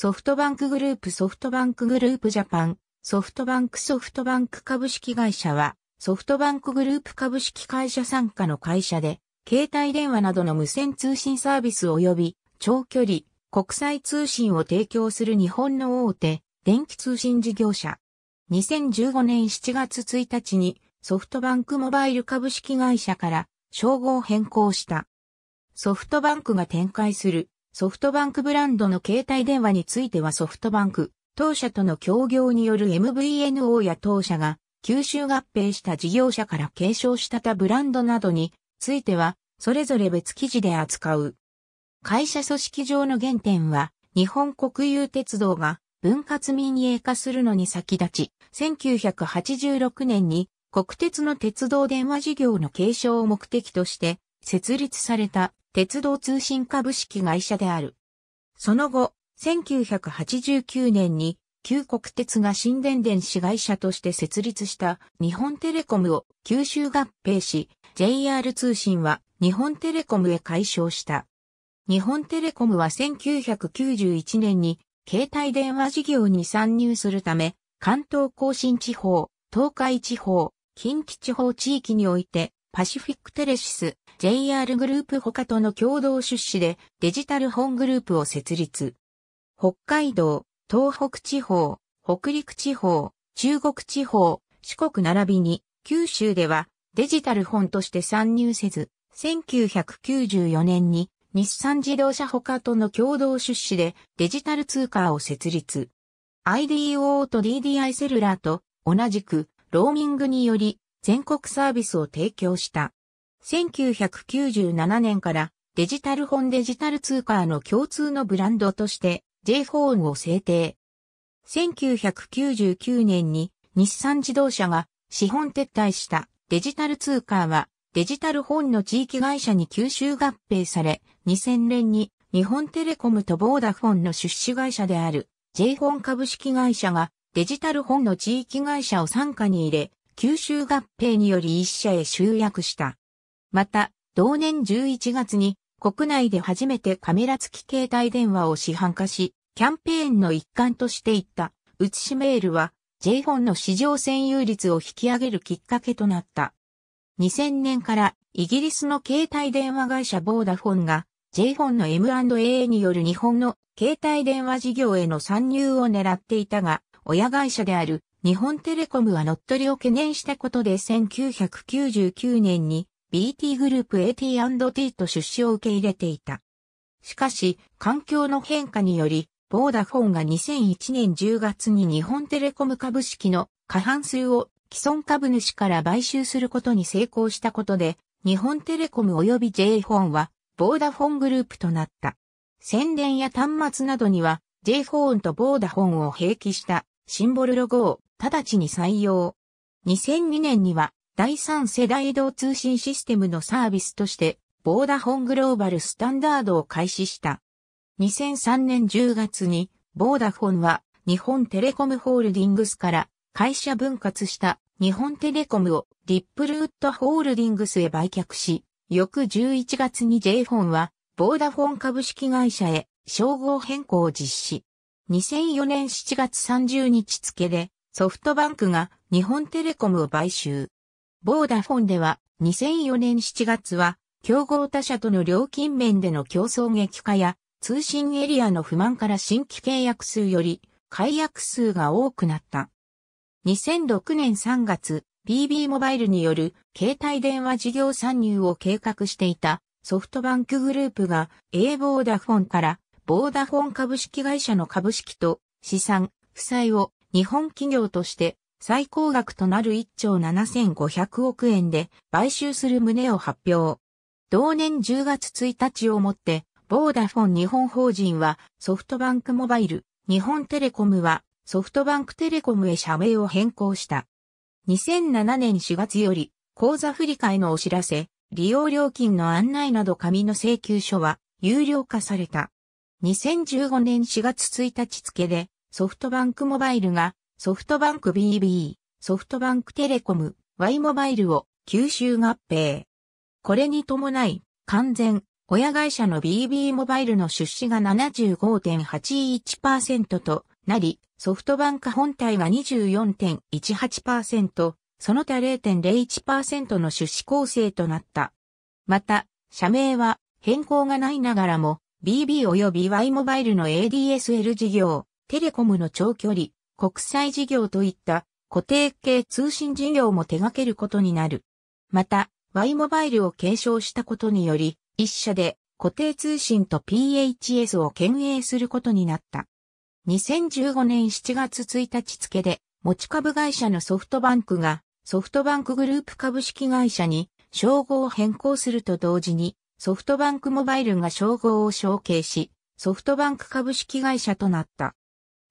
ソフトバンクグループソフトバンクグループジャパン、ソフトバンクソフトバンク株式会社は、ソフトバンクグループ株式会社傘下の会社で、携帯電話などの無線通信サービス及び、長距離、国際通信を提供する日本の大手、電気通信事業者。2015年7月1日に、ソフトバンクモバイル株式会社から、称号変更した。ソフトバンクが展開するソフトバンクブランドの携帯電話についてはソフトバンク、当社との協業による MVNO や当社が吸収合併した事業者から継承した他ブランドなどについては、それぞれ別記事で扱う。会社組織上の原点は、日本国有鉄道が分割民営化するのに先立ち、1986年に国鉄の鉄道電話事業の継承を目的として設立された鉄道通信株式会社である。その後、1989年に、旧国鉄が新電電子会社として設立した日本テレコムを九州合併し、JR 通信は日本テレコムへ解消した。日本テレコムは1991年に携帯電話事業に参入するため、関東甲信地方、東海地方、近畿地方地域において、パシフィックテレシス、JR グループ他との共同出資でデジタル本グループを設立。北海道、東北地方、北陸地方、中国地方、四国並びに九州ではデジタル本として参入せず、1994年に日産自動車他との共同出資でデジタル通貨を設立。IDO と DDI セルラーと同じくローミングにより全国サービスを提供した。1997年からデジタル本デジタル通貨の共通のブランドとして J4 を制定。1999年に日産自動車が資本撤退したデジタル通貨はデジタル本の地域会社に吸収合併され、2000年に日本テレコムとボーダフォンの出資会社である J フォン株式会社がデジタル本の地域会社を傘下に入れ、吸収合併により一社へ集約した。また、同年11月に国内で初めてカメラ付き携帯電話を市販化し、キャンペーンの一環としていった、写しメールは、J フォンの市場占有率を引き上げるきっかけとなった。2000年からイギリスの携帯電話会社ボーダフォンが J フォンの M&A による日本の携帯電話事業への参入を狙っていたが、親会社である日本テレコムは乗っ取りを懸念したことで1999年に BT グループ AT&T と出資を受け入れていた。しかし、環境の変化により、ボーダフォンが2001年10月に日本テレコム株式の過半数を既存株主から買収することに成功したことで、日本テレコム及び J フォンは、ボーダフォングループとなった。宣伝や端末などには、J フォンとボーダフォンを併記したシンボルロゴを直ちに採用。2002年には第3世代移動通信システムのサービスとして、ボーダフォングローバルスタンダードを開始した。2003年10月に、ボーダフォンは日本テレコムホールディングスから会社分割した日本テレコムをリップルウッドホールディングスへ売却し、翌11月に J フォンはボーダフォン株式会社へ称号変更を実施。2004年7月30日付でソフトバンクが日本テレコムを買収。ボーダフォンでは2004年7月は競合他社との料金面での競争激化や通信エリアの不満から新規契約数より解約数が多くなった。2006年3月、BB モバイルによる携帯電話事業参入を計画していたソフトバンクグループが A ボーダフォンからボーダフォン株式会社の株式と資産、負債を日本企業として最高額となる1兆7500億円で買収する旨を発表。同年10月1日をもって、ボーダフォン日本法人はソフトバンクモバイル、日本テレコムはソフトバンクテレコムへ社名を変更した。2007年4月より、口座振替のお知らせ、利用料金の案内など紙の請求書は有料化された。2015年4月1日付でソフトバンクモバイルがソフトバンク BB、ソフトバンクテレコム、Y モバイルを吸収合併。これに伴い、完全、親会社の BB モバイルの出資が75.81%となり、ソフトバンク本体が24.18%、その他0.01%の出資構成となった。また、社名は変更がないながらも、BB 及び Y モバイルの ADSL 事業、テレコムの長距離、国際事業といった固定系通信事業も手掛けることになる。また、Y モバイルを継承したことにより、一社で固定通信と PHS を兼営することになった。2015年7月1日付で、持ち株会社のソフトバンクが、ソフトバンクグループ株式会社に、称号を変更すると同時に、ソフトバンクモバイルが称号を承継し、ソフトバンク株式会社となった。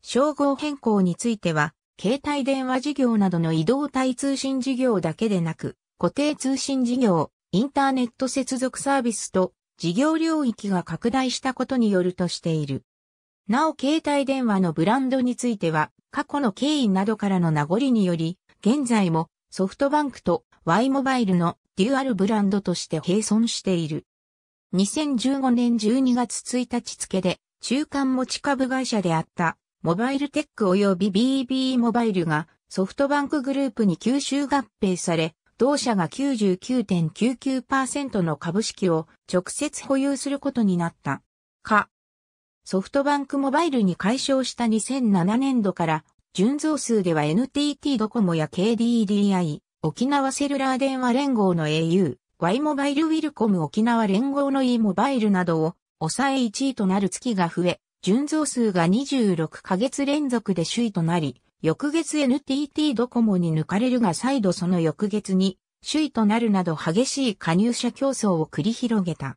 称号変更については、携帯電話事業などの移動体通信事業だけでなく、固定通信事業、インターネット接続サービスと事業領域が拡大したことによるとしている。なお携帯電話のブランドについては、過去の経緯などからの名残により、現在もソフトバンクと Y モバイルのデュアルブランドとして並存している。2015年12月1日付で中間持ち株会社であったモバイルテック及び BB モバイルがソフトバンクグループに吸収合併され、同社が99.99%の株式を直接保有することになった。か、ソフトバンクモバイルに解消した2007年度から、純増数では NTT ドコモや KDDI、沖縄セルラー電話連合の au、Y モバイルウィルコム沖縄連合の e モバイルなどを抑え1位となる月が増え、純増数が26ヶ月連続で首位となり、翌月 NTT ドコモに抜かれるが再度その翌月に首位となるなど激しい加入者競争を繰り広げた。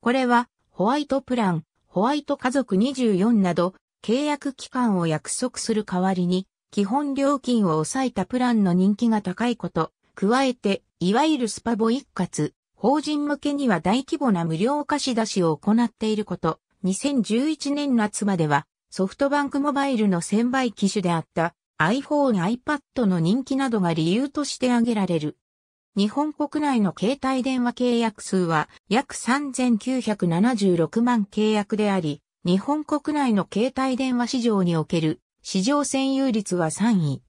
これはホワイトプラン、ホワイト家族24など契約期間を約束する代わりに基本料金を抑えたプランの人気が高いこと、加えていわゆるスパボ一括、法人向けには大規模な無料貸し出しを行っていること、2011年夏まではソフトバンクモバイルの専売機種であった iPhone、iPad の人気などが理由として挙げられる。日本国内の携帯電話契約数は約3976万契約であり、日本国内の携帯電話市場における市場占有率は3位。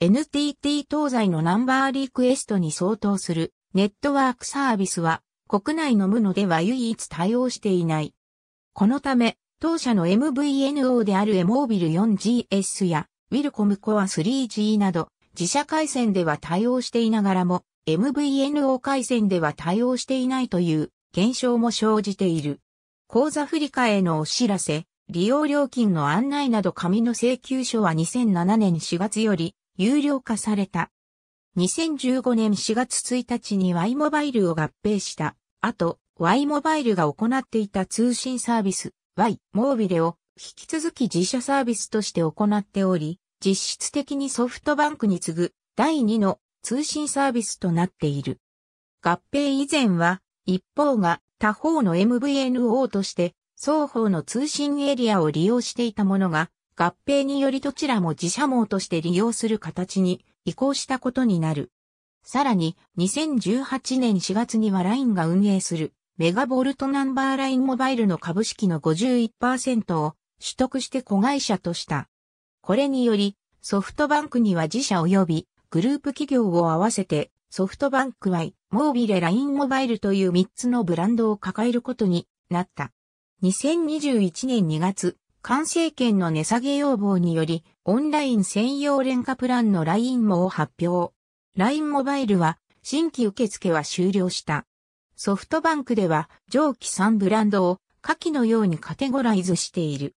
NTT 東西のナンバーリクエストに相当するネットワークサービスは国内の無のでは唯一対応していない。このため、当社の MVNO であるエモービル 4GS やウィルコムコア 3G など自社回線では対応していながらも MVNO 回線では対応していないという現象も生じている。口座振替へのお知らせ、利用料金の案内など紙の請求書は2007年4月より有料化された。2015年4月1日に Y モバイルを合併した後、Y モバイルが行っていた通信サービス Y モービレを引き続き自社サービスとして行っており、実質的にソフトバンクに次ぐ第2の通信サービスとなっている。合併以前は一方が他方の MVNO として双方の通信エリアを利用していたものが合併によりどちらも自社網として利用する形に移行したことになる。さらに2018年4月には LINE が運営するメガボルトナンバーラインモバイルの株式の51%を取得して子会社とした。これにより、ソフトバンクには自社及びグループ企業を合わせてソフトバンクはモービレラインモバイルという3つのブランドを抱えることになった。2021年2月、完成権の値下げ要望により、オンライン専用廉価プランの LINE もを発表。LINE モバイルは、新規受付は終了した。ソフトバンクでは上記3ブランドを下記のようにカテゴライズしている。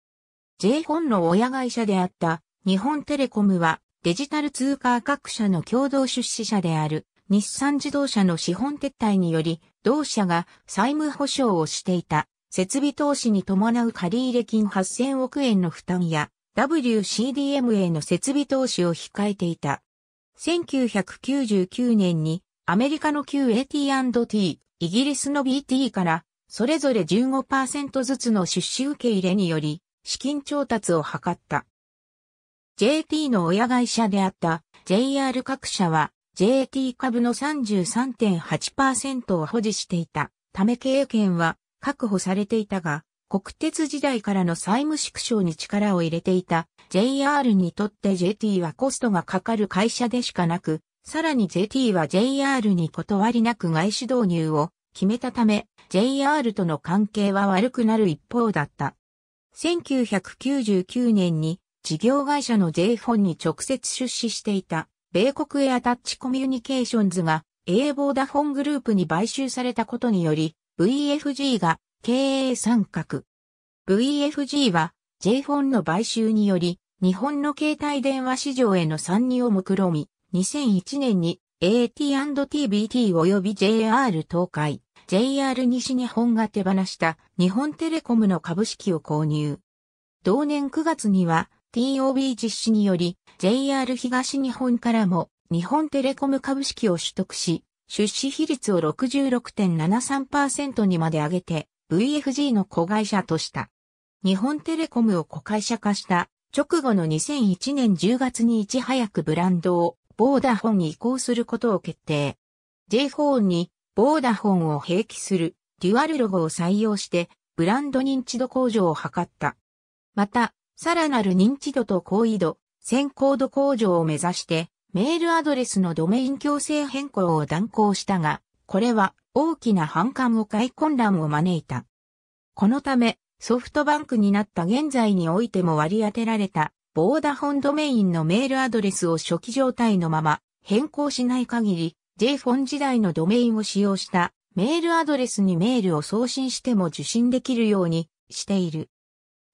J 本の親会社であった日本テレコムはデジタル通貨各社の共同出資者である日産自動車の資本撤退により同社が債務保証をしていた設備投資に伴う借入金8000億円の負担や WCDM への設備投資を控えていた。1999年にアメリカの旧 AT&T イギリスの BT からそれぞれ15%ずつの出資受け入れにより資金調達を図った。JT の親会社であった JR 各社は JT 株の33.8%を保持していたため経営権は確保されていたが、国鉄時代からの債務縮小に力を入れていた JR にとって JT はコストがかかる会社でしかなく、さらに JT は JR に断りなく外資導入を決めたため、JR との関係は悪くなる一方だった。1999年に事業会社の J 本に直接出資していた米国エアタッチコミュニケーションズが A ボーダフォングループに買収されたことにより VFG が経営参画。VFG は J ンの買収により日本の携帯電話市場への参入を目論み2001年に AT&TBT 及び JR 東海、JR 西日本が手放した日本テレコムの株式を購入。同年9月には TOB 実施により JR 東日本からも日本テレコム株式を取得し、出資比率を66.73%にまで上げて VFG の子会社とした。日本テレコムを子会社化した直後の2001年10月にいち早くブランドをボーダフォンに移行することを決定。J フォンにボーダフォンを併記するデュアルロゴを採用してブランド認知度向上を図った。また、さらなる認知度と高緯度、先行度向上を目指してメールアドレスのドメイン強制変更を断行したが、これは大きな反感を買い混乱を招いた。このため、ソフトバンクになった現在においても割り当てられたボーダフォンドメインのメールアドレスを初期状態のまま変更しない限り、j フォン時代のドメインを使用したメールアドレスにメールを送信しても受信できるようにしている。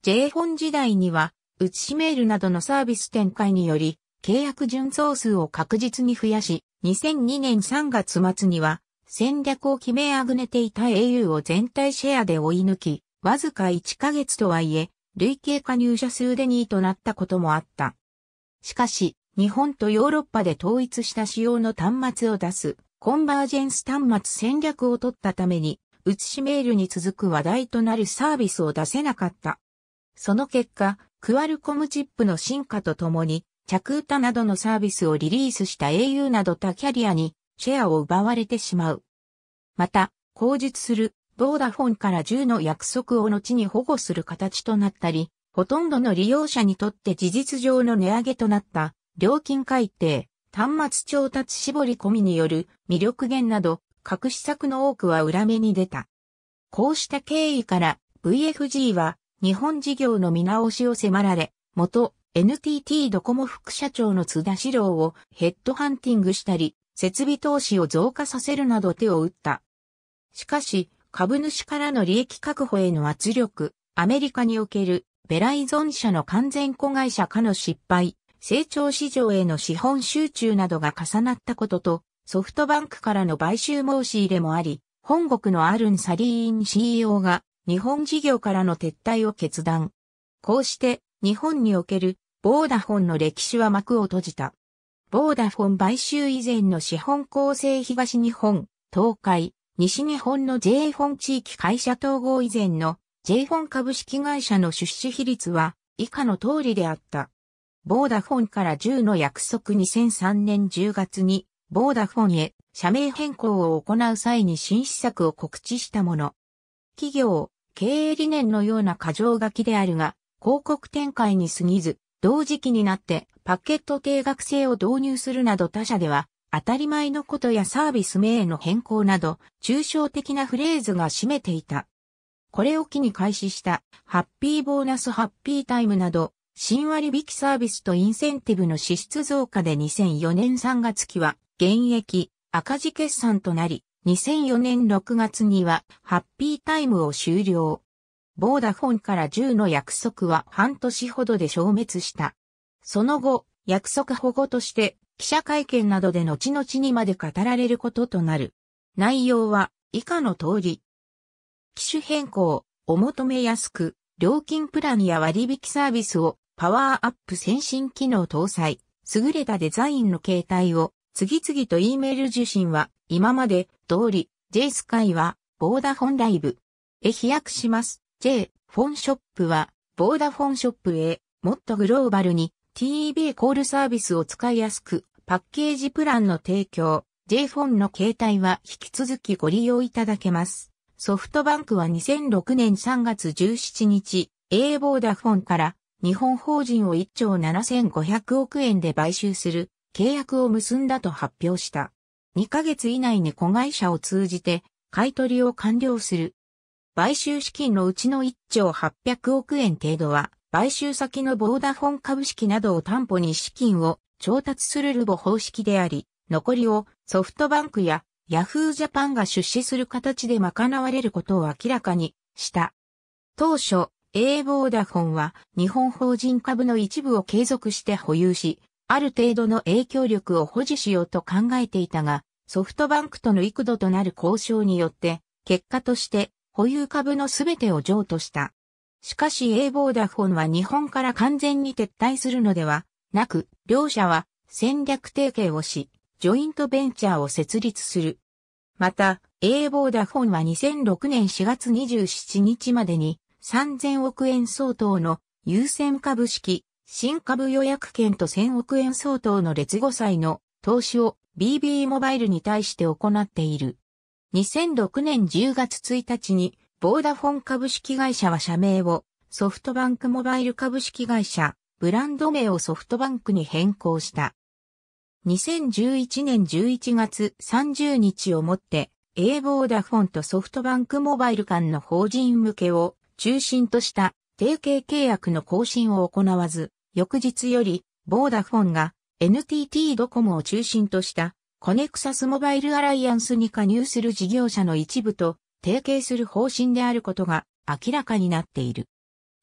j フォン時代には、写しメールなどのサービス展開により、契約順送数を確実に増やし、2002年3月末には、戦略を決めあぐねていた au を全体シェアで追い抜き、わずか1ヶ月とはいえ、累計加入者数で2位となったこともあった。しかし、日本とヨーロッパで統一した仕様の端末を出す、コンバージェンス端末戦略を取ったために、写しメールに続く話題となるサービスを出せなかった。その結果、クアルコムチップの進化とともに、着歌などのサービスをリリースした au など他キャリアにシェアを奪われてしまう。また、口述するボーダフォンから10の約束を後に保護する形となったり、ほとんどの利用者にとって事実上の値上げとなった料金改定、端末調達絞り込みによる魅力源など、隠し策の多くは裏目に出た。こうした経緯から VFG は日本事業の見直しを迫られ、元 NTT ドコモ副社長の津田志郎をヘッドハンティングしたり、設備投資を増加させるなど手を打った。しかし、株主からの利益確保への圧力、アメリカにおけるベライゾン社の完全子会社化の失敗、成長市場への資本集中などが重なったことと、ソフトバンクからの買収申し入れもあり、本国のアルン・サリーン CEO が日本事業からの撤退を決断。こうして日本におけるボーダフォンの歴史は幕を閉じた。ボーダフォン買収以前の資本構成東日本、東海、西日本の J フォン地域会社統合以前の J フォン株式会社の出資比率は以下の通りであった。ボーダフォンから10の約束2003年10月にボーダフォンへ社名変更を行う際に新施策を告知したもの。企業、経営理念のような過剰書きであるが、広告展開に過ぎず、同時期になってパケット定額制を導入するなど他社では当たり前のことやサービス名への変更など、抽象的なフレーズが占めていた。これを機に開始した、ハッピーボーナスハッピータイムなど、新割引サービスとインセンティブの支出増加で2004年3月期は、現役、赤字決算となり、2004年6月には、ハッピータイムを終了。ボーダフォンから10の約束は半年ほどで消滅した。その後、約束保護として、記者会見などで後々にまで語られることとなる。内容は以下の通り。機種変更、お求めやすく、料金プランや割引サービスをパワーアップ先進機能搭載、優れたデザインの形態を次々と E メール受信は今まで通り J スカイはボーダフォンライブへ飛躍します。J フォンショップはボーダフォンショップへもっとグローバルに TEB コールサービスを使いやすくパッケージプランの提供、j フォンの携帯は引き続きご利用いただけます。ソフトバンクは2006年3月17日、A ボーダフォンから日本法人を1兆7500億円で買収する契約を結んだと発表した。2ヶ月以内に子会社を通じて買取を完了する。買収資金のうちの1兆800億円程度は買収先のボーダフォン株式などを担保に資金を調達するルボ方式であり、残りをソフトバンクやヤフージャパンが出資する形で賄われることを明らかにした。当初、A ボーダフォンは日本法人株の一部を継続して保有し、ある程度の影響力を保持しようと考えていたが、ソフトバンクとの幾度となる交渉によって、結果として保有株の全てを譲渡した。しかし A ボーダフォンは日本から完全に撤退するのではなく、両社は戦略提携をし、ジョイントベンチャーを設立する。また、A ボーダフォンは2006年4月27日までに3000億円相当の優先株式、新株予約券と1000億円相当の劣後債の投資を BB モバイルに対して行っている。2006年10月1日に、ボーダフォン株式会社は社名をソフトバンクモバイル株式会社ブランド名をソフトバンクに変更した。2011年11月30日をもって、A ボーダフォンとソフトバンクモバイル間の法人向けを中心とした提携契約の更新を行わず、翌日より、ボーダフォンが NTT ドコモを中心としたコネクサスモバイルアライアンスに加入する事業者の一部と提携する方針であることが明らかになっている。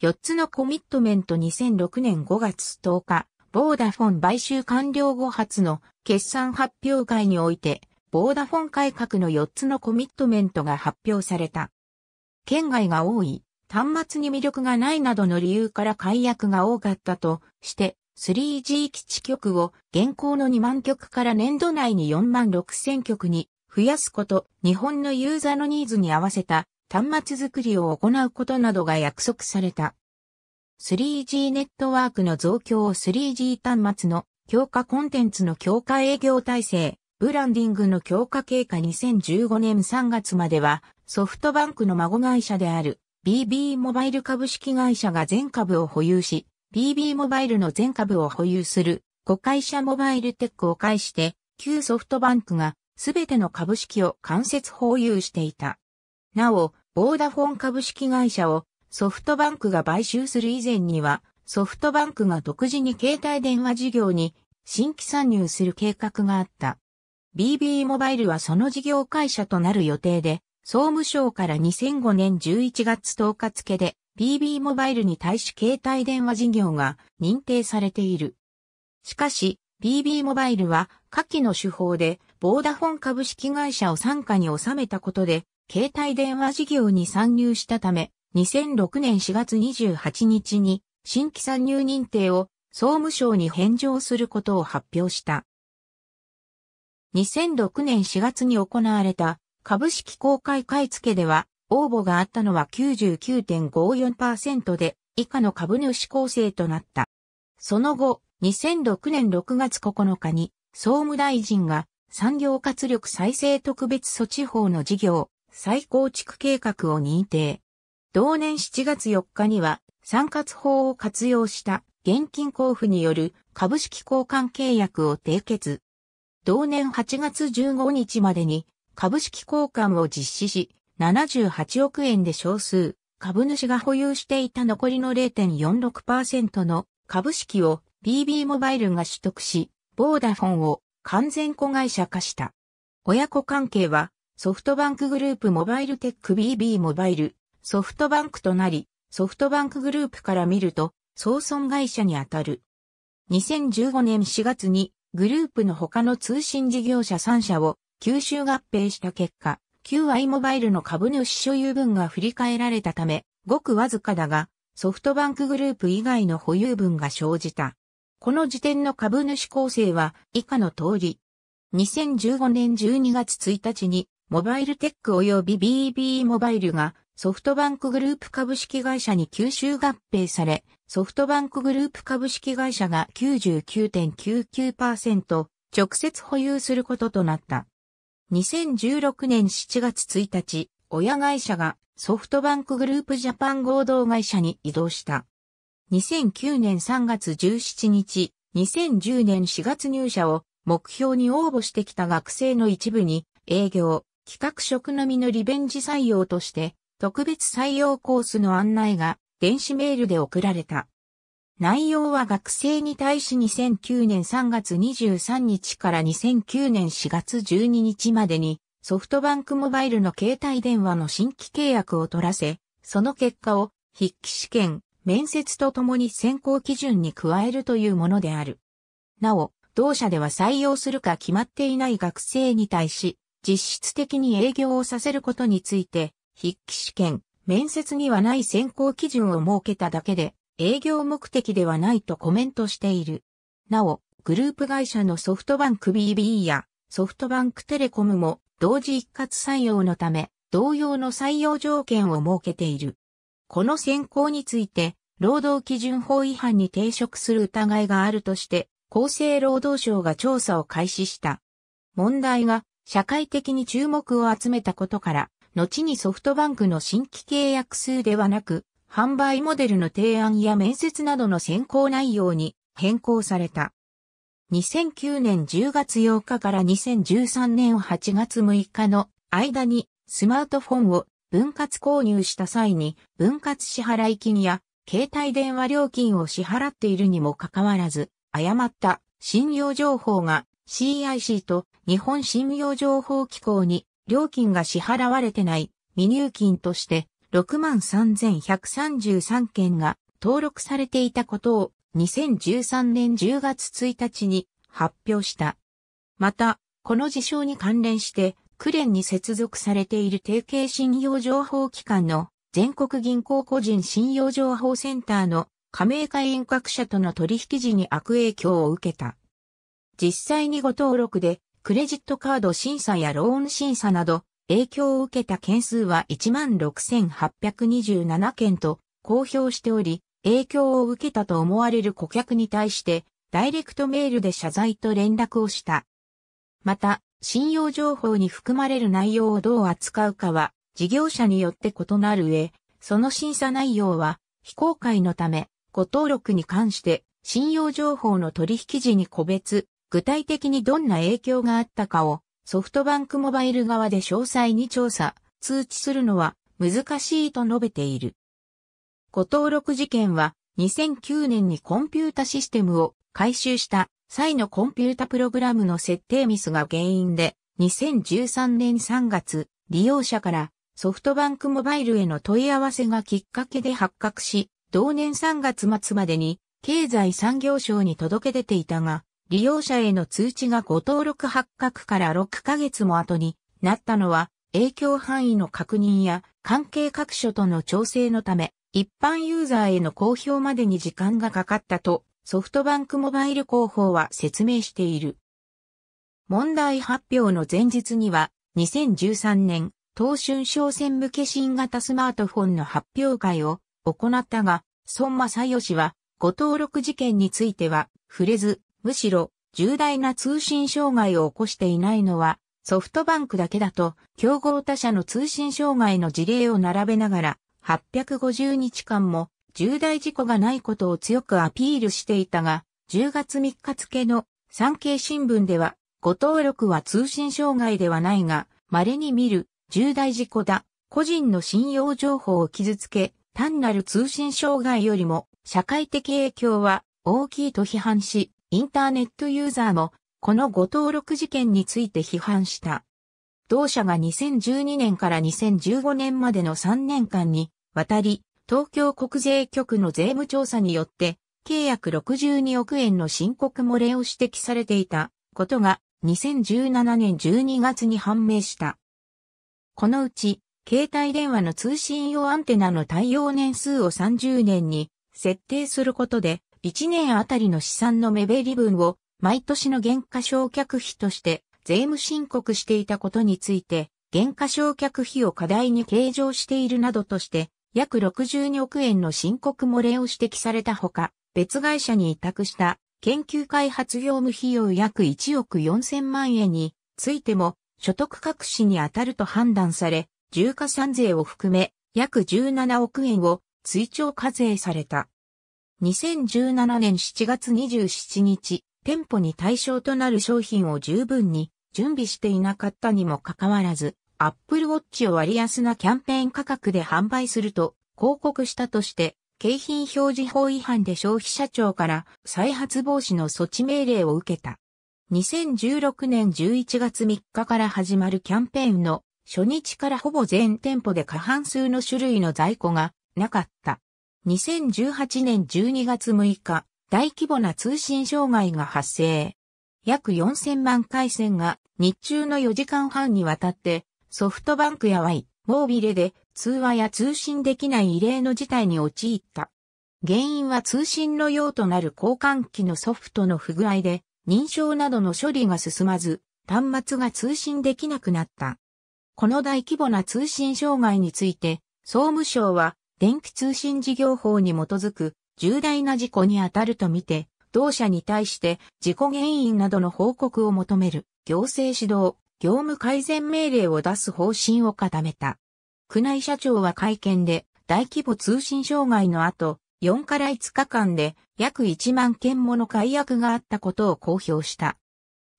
4つのコミットメント2006年5月10日、ボーダフォン買収完了後初の決算発表会において、ボーダフォン改革の4つのコミットメントが発表された。県外が多い、端末に魅力がないなどの理由から解約が多かったとして、3G 基地局を現行の2万局から年度内に4万6千局に増やすこと、日本のユーザーのニーズに合わせた端末作りを行うことなどが約束された。3G ネットワークの増強を 3G 端末の強化コンテンツの強化営業体制、ブランディングの強化経過2015年3月まではソフトバンクの孫会社である BB モバイル株式会社が全株を保有し、BB モバイルの全株を保有する5会社モバイルテックを介して旧ソフトバンクがすべての株式を間接保有していた。なお、ボーダフォン株式会社をソフトバンクが買収する以前には、ソフトバンクが独自に携帯電話事業に新規参入する計画があった。BB モバイルはその事業会社となる予定で、総務省から2005年11月10日付で BB モバイルに対し携帯電話事業が認定されている。しかし、BB モバイルは下記の手法でボーダフォン株式会社を傘下に収めたことで携帯電話事業に参入したため、2006年4月28日に新規参入認定を総務省に返上することを発表した。2006年4月に行われた株式公開買い付けでは応募があったのは99.54%で以下の株主構成となった。その後、2006年6月9日に総務大臣が産業活力再生特別措置法の事業、再構築計画を認定。同年7月4日には、参割法を活用した現金交付による株式交換契約を締結。同年8月15日までに株式交換を実施し、78億円で少数、株主が保有していた残りの0.46%の株式を BB モバイルが取得し、ボーダフォンを完全子会社化した。親子関係はソフトバンクグループモバイルテック BB モバイル、ソフトバンクとなり、ソフトバンクグループから見ると、総損会社にあたる。2015年4月に、グループの他の通信事業者3社を吸収合併した結果、QI モバイルの株主所有分が振り替えられたため、ごくわずかだが、ソフトバンクグループ以外の保有分が生じた。この時点の株主構成は以下の通り。2015年12月1日にモバイルテック及び BB モバイルがソフトバンクグループ株式会社に吸収合併され、ソフトバンクグループ株式会社が99.99%直接保有することとなった。2016年7月1日、親会社がソフトバンクグループジャパン合同会社に移動した。2009年3月17日、2010年4月入社を目標に応募してきた学生の一部に営業、企画職のみのリベンジ採用として、特別採用コースの案内が電子メールで送られた。内容は学生に対し2009年3月23日から2009年4月12日までにソフトバンクモバイルの携帯電話の新規契約を取らせ、その結果を筆記試験、面接とともに選考基準に加えるというものである。なお、同社では採用するか決まっていない学生に対し、実質的に営業をさせることについて、筆記試験、面接にはない選考基準を設けただけで、営業目的ではないとコメントしている。なお、グループ会社のソフトバンク BB やソフトバンクテレコムも同時一括採用のため、同様の採用条件を設けている。この選考について、労働基準法違反に抵触する疑いがあるとして、厚生労働省が調査を開始した。問題が社会的に注目を集めたことから、後にソフトバンクの新規契約数ではなく、販売モデルの提案や面接などの選考内容に変更された。2009年10月8日から2013年8月6日の間にスマートフォンを分割購入した際に分割支払金や携帯電話料金を支払っているにもかかわらず誤った信用情報が CIC と日本信用情報機構に料金が支払われてない未入金として63,133件が登録されていたことを2013年10月1日に発表した。また、この事象に関連して、クレンに接続されている提携信用情報機関の全国銀行個人信用情報センターの加盟会員各社との取引時に悪影響を受けた。実際にご登録でクレジットカード審査やローン審査など、影響を受けた件数は16,827件と公表しており、影響を受けたと思われる顧客に対して、ダイレクトメールで謝罪と連絡をした。また、信用情報に含まれる内容をどう扱うかは、事業者によって異なる上、その審査内容は、非公開のため、ご登録に関して、信用情報の取引時に個別、具体的にどんな影響があったかをソフトバンクモバイル側で詳細に調査、通知するのは難しいと述べている。誤登録事件は2009年にコンピュータシステムを回収した際のコンピュータプログラムの設定ミスが原因で2013年3月利用者からソフトバンクモバイルへの問い合わせがきっかけで発覚し、同年3月末までに経済産業省に届け出ていたが、利用者への通知が誤登録発覚から6ヶ月も後になったのは、影響範囲の確認や関係各所との調整のため、一般ユーザーへの公表までに時間がかかったと、ソフトバンクモバイル広報は説明している。問題発表の前日には、2013年、東春商船向け新型スマートフォンの発表会を行ったが、孫正義は、誤登録事件については触れず、むしろ重大な通信障害を起こしていないのはソフトバンクだけだと競合他社の通信障害の事例を並べながら850日間も重大事故がないことを強くアピールしていたが10月3日付の産経新聞ではご登録は通信障害ではないが稀に見る重大事故だ個人の信用情報を傷つけ単なる通信障害よりも社会的影響は大きいと批判し、インターネットユーザーも、この誤登録事件について批判した。同社が2012年から2015年までの3年間に、わたり、東京国税局の税務調査によって、契約62億円の申告漏れを指摘されていたことが、2017年12月に判明した。このうち、携帯電話の通信用アンテナの対応年数を30年に設定することで、1年あたりの資産の目減り分を毎年の減価償却費として税務申告していたことについて、減価償却費を課題に計上しているなどとして、約62億円の申告漏れを指摘されたほか、別会社に委託した研究開発業務費用約1億4000万円についても所得隠しに当たると判断され、重加算税を含め約17億円を追徴課税された。2017年7月27日、店舗に対象となる商品を十分に準備していなかったにもかかわらず、Apple Watch を割安なキャンペーン価格で販売すると広告したとして、景品表示法違反で消費者庁から再発防止の措置命令を受けた。2016年11月3日から始まるキャンペーンの初日からほぼ全店舗で過半数の種類の在庫がなかった。2018年12月6日、大規模な通信障害が発生。約4000万回線が日中の4時間半にわたってソフトバンクや Y、モービレで通話や通信できない異例の事態に陥った。原因は通信の用となる交換機のソフトの不具合で認証などの処理が進まず端末が通信できなくなった。この大規模な通信障害について総務省は電気通信事業法に基づく重大な事故に当たるとみて、同社に対して事故原因などの報告を求める行政指導、業務改善命令を出す方針を固めた。宮内社長は会見で大規模通信障害の後、4から5日間で約1万件もの解約があったことを公表した。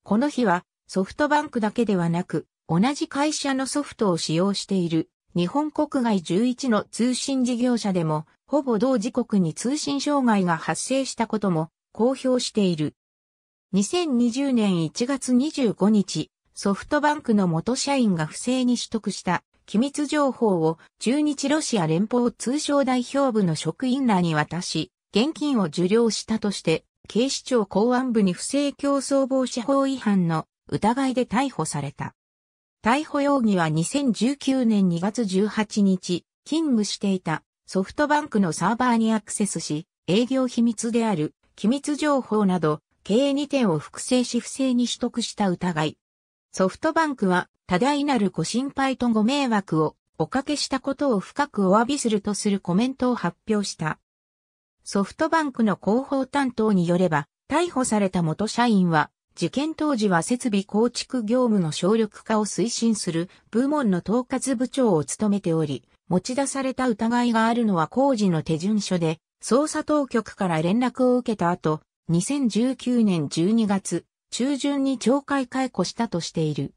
この日はソフトバンクだけではなく、同じ会社のソフトを使用している日本国外11の通信事業者でも、ほぼ同時刻に通信障害が発生したことも公表している。2020年1月25日、ソフトバンクの元社員が不正に取得した機密情報を中日ロシア連邦通商代表部の職員らに渡し、現金を受領したとして、警視庁公安部に不正競争防止法違反の疑いで逮捕された。逮捕容疑は2019年2月18日、勤務していたソフトバンクのサーバーにアクセスし、営業秘密である機密情報など、経営2点を複製し不正に取得した疑い。ソフトバンクは多大なるご心配とご迷惑をおかけしたことを深くお詫びするとするコメントを発表した。ソフトバンクの広報担当によれば、逮捕された元社員は事件当時は設備構築業務の省力化を推進する部門の統括部長を務めており、持ち出された疑いがあるのは工事の手順書で、捜査当局から連絡を受けた後、2019年12月中旬に懲戒解雇したとしている。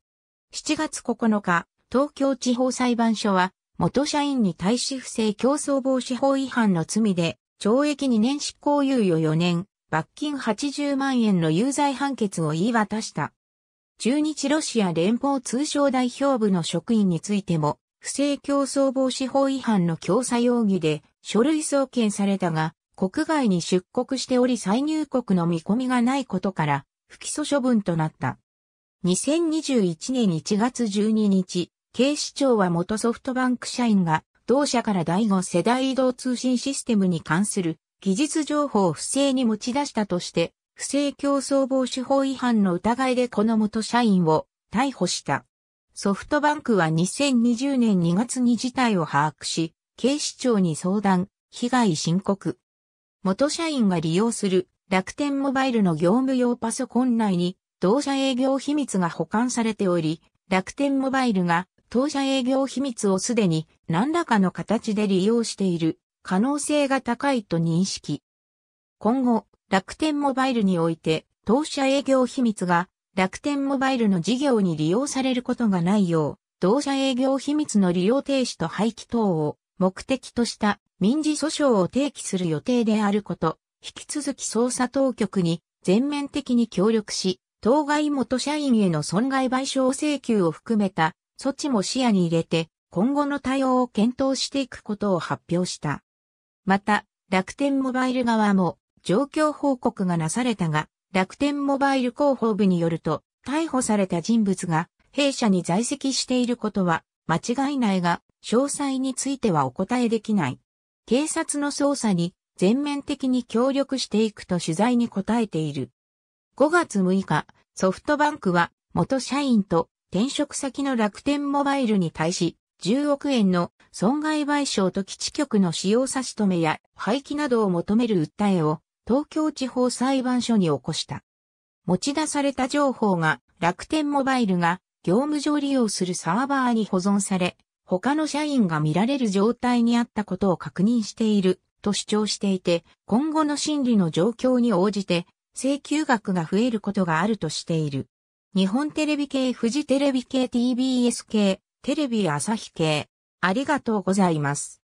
7月9日、東京地方裁判所は、元社員に対し不正競争防止法違反の罪で、懲役2年執行猶予4年、罰金80万円の有罪判決を言い渡した。中日ロシア連邦通商代表部の職員についても、不正競争防止法違反の強査容疑で書類送検されたが、国外に出国しており再入国の見込みがないことから、不起訴処分となった。2021年1月12日、警視庁は元ソフトバンク社員が、同社から第5世代移動通信システムに関する技術情報を不正に持ち出したとして、不正競争防止法違反の疑いでこの元社員を逮捕した。ソフトバンクは2020年2月に事態を把握し、警視庁に相談、被害申告。元社員が利用する楽天モバイルの業務用パソコン内に同社営業秘密が保管されており、楽天モバイルが当社営業秘密をすでに何らかの形で利用している可能性が高いと認識。今後、楽天モバイルにおいて、当社営業秘密が楽天モバイルの事業に利用されることがないよう、同社営業秘密の利用停止と廃棄等を目的とした民事訴訟を提起する予定であること、引き続き捜査当局に全面的に協力し、当該元社員への損害賠償請求を含めた措置も視野に入れて、今後の対応を検討していくことを発表した。また、楽天モバイル側も状況報告がなされたが、楽天モバイル広報部によると、逮捕された人物が弊社に在籍していることは間違いないが、詳細についてはお答えできない。警察の捜査に全面的に協力していくと取材に答えている。5月6日、ソフトバンクは元社員と転職先の楽天モバイルに対し、10億円の損害賠償と基地局の使用差し止めや廃棄などを求める訴えを東京地方裁判所に起こした。持ち出された情報が楽天モバイルが業務上利用するサーバーに保存され、他の社員が見られる状態にあったことを確認していると主張していて、今後の審理の状況に応じて請求額が増えることがあるとしている。日本テレビ系、富士テレビ系、TBS 系、テレビ朝日系。ありがとうございます。